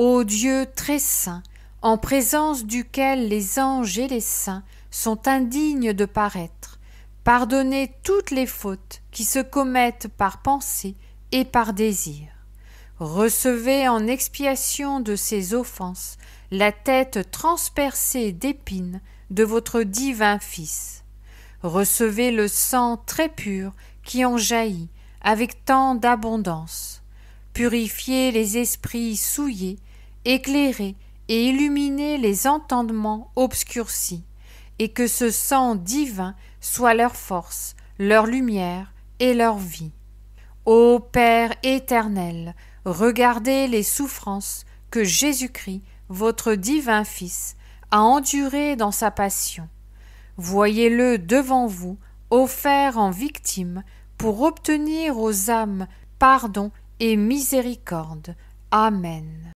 Ô Dieu très saint, en présence duquel les anges et les saints sont indignes de paraître, pardonnez toutes les fautes qui se commettent par pensée et par désir. Recevez en expiation de ces offenses la tête transpercée d'épines de votre divin Fils. Recevez le sang très pur qui en jaillit avec tant d'abondance. Purifiez les esprits souillés éclairer et illuminer les entendements obscurcis, et que ce sang divin soit leur force, leur lumière et leur vie. Ô Père éternel, regardez les souffrances que Jésus-Christ, votre divin Fils, a endurées dans sa passion. Voyez-le devant vous, offert en victime, pour obtenir aux âmes pardon et miséricorde. Amen.